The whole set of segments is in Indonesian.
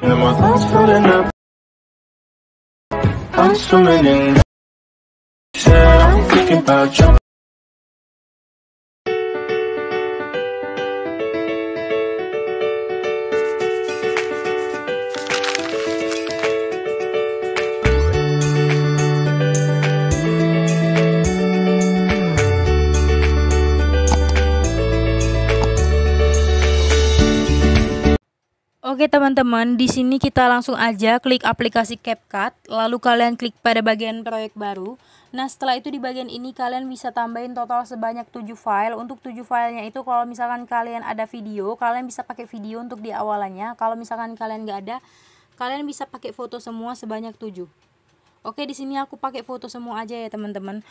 And my thoughts floating up I'm swimming in Said I'm thinking about jumping Oke teman-teman, di sini kita langsung aja klik aplikasi CapCut, lalu kalian klik pada bagian proyek baru. Nah setelah itu di bagian ini kalian bisa tambahin total sebanyak 7 file. Untuk 7 filenya itu kalau misalkan kalian ada video, kalian bisa pakai video untuk di awalannya. Kalau misalkan kalian nggak ada, kalian bisa pakai foto semua sebanyak 7. Oke di sini aku pakai foto semua aja ya teman-teman.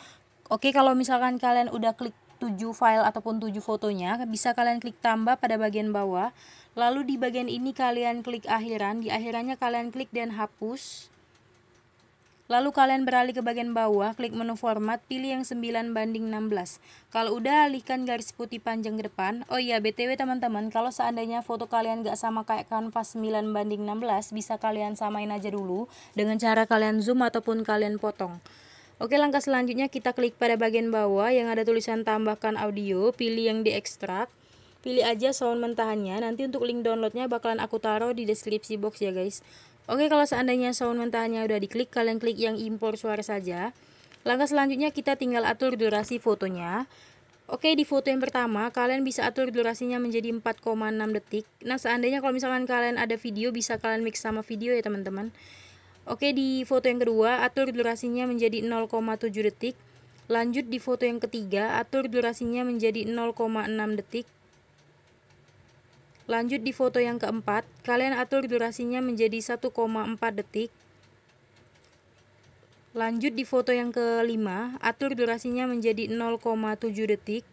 Oke kalau misalkan kalian udah klik 7 file ataupun 7 fotonya bisa kalian klik tambah pada bagian bawah lalu di bagian ini kalian klik akhiran di akhirannya kalian klik dan hapus lalu kalian beralih ke bagian bawah klik menu format pilih yang 9 banding 16 kalau udah alihkan garis putih panjang ke depan oh iya btw teman-teman kalau seandainya foto kalian gak sama kayak kanvas 9 banding 16 bisa kalian samain aja dulu dengan cara kalian zoom ataupun kalian potong Oke langkah selanjutnya kita klik pada bagian bawah yang ada tulisan tambahkan audio, pilih yang diekstrak, pilih aja sound mentahannya, nanti untuk link downloadnya bakalan aku taruh di deskripsi box ya guys. Oke kalau seandainya sound mentahannya udah diklik, kalian klik yang impor suara saja. Langkah selanjutnya kita tinggal atur durasi fotonya. Oke, di foto yang pertama, kalian bisa atur durasinya menjadi 4,6 detik. Nah, seandainya kalau misalkan kalian ada video, bisa kalian mix sama video ya, teman-teman. Oke, di foto yang kedua, atur durasinya menjadi 0,7 detik. Lanjut di foto yang ketiga, atur durasinya menjadi 0,6 detik. Lanjut di foto yang keempat, kalian atur durasinya menjadi 1,4 detik. Lanjut di foto yang kelima, atur durasinya menjadi 0,7 detik.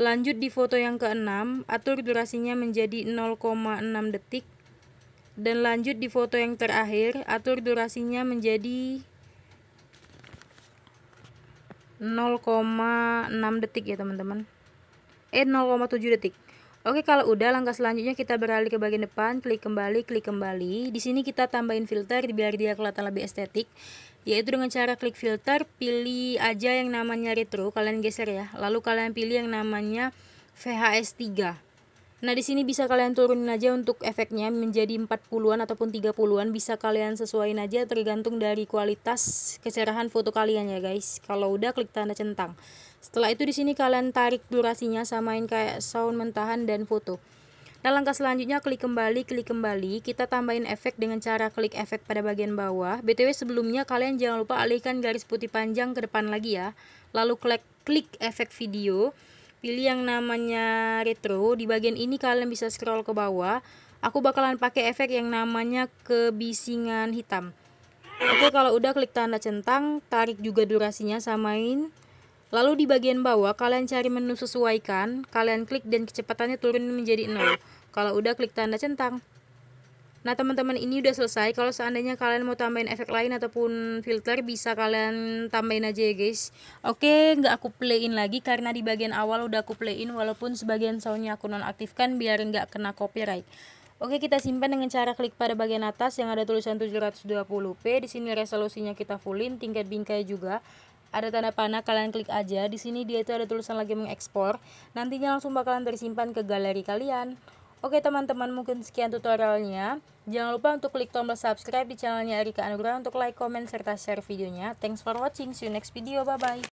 Lanjut di foto yang keenam, atur durasinya menjadi 0,6 detik dan lanjut di foto yang terakhir atur durasinya menjadi 0,6 detik ya teman-teman eh 0,7 detik Oke kalau udah langkah selanjutnya kita beralih ke bagian depan klik kembali klik kembali di sini kita tambahin filter biar dia kelihatan lebih estetik yaitu dengan cara klik filter pilih aja yang namanya retro kalian geser ya lalu kalian pilih yang namanya VHS 3 Nah, di sini bisa kalian turunin aja untuk efeknya menjadi 40-an ataupun 30-an. Bisa kalian sesuaiin aja tergantung dari kualitas kecerahan foto kalian ya, guys. Kalau udah klik tanda centang. Setelah itu di sini kalian tarik durasinya samain kayak sound mentahan dan foto. Nah, langkah selanjutnya klik kembali, klik kembali. Kita tambahin efek dengan cara klik efek pada bagian bawah. BTW sebelumnya kalian jangan lupa alihkan garis putih panjang ke depan lagi ya. Lalu klik klik efek video pilih yang namanya retro di bagian ini kalian bisa scroll ke bawah aku bakalan pakai efek yang namanya kebisingan hitam oke kalau udah klik tanda centang tarik juga durasinya samain lalu di bagian bawah kalian cari menu sesuaikan kalian klik dan kecepatannya turun menjadi 0 kalau udah klik tanda centang Nah teman-teman ini udah selesai Kalau seandainya kalian mau tambahin efek lain ataupun filter Bisa kalian tambahin aja ya guys Oke nggak aku playin lagi Karena di bagian awal udah aku playin Walaupun sebagian soundnya aku nonaktifkan Biar nggak kena copyright Oke, kita simpan dengan cara klik pada bagian atas yang ada tulisan 720p. Di sini resolusinya kita fullin, tingkat bingkai juga. Ada tanda panah, kalian klik aja. Di sini dia itu ada tulisan lagi mengekspor. Nantinya langsung bakalan tersimpan ke galeri kalian. Oke teman-teman mungkin sekian tutorialnya. Jangan lupa untuk klik tombol subscribe di channelnya Erika Anugrah untuk like, comment, serta share videonya. Thanks for watching. See you next video. Bye-bye.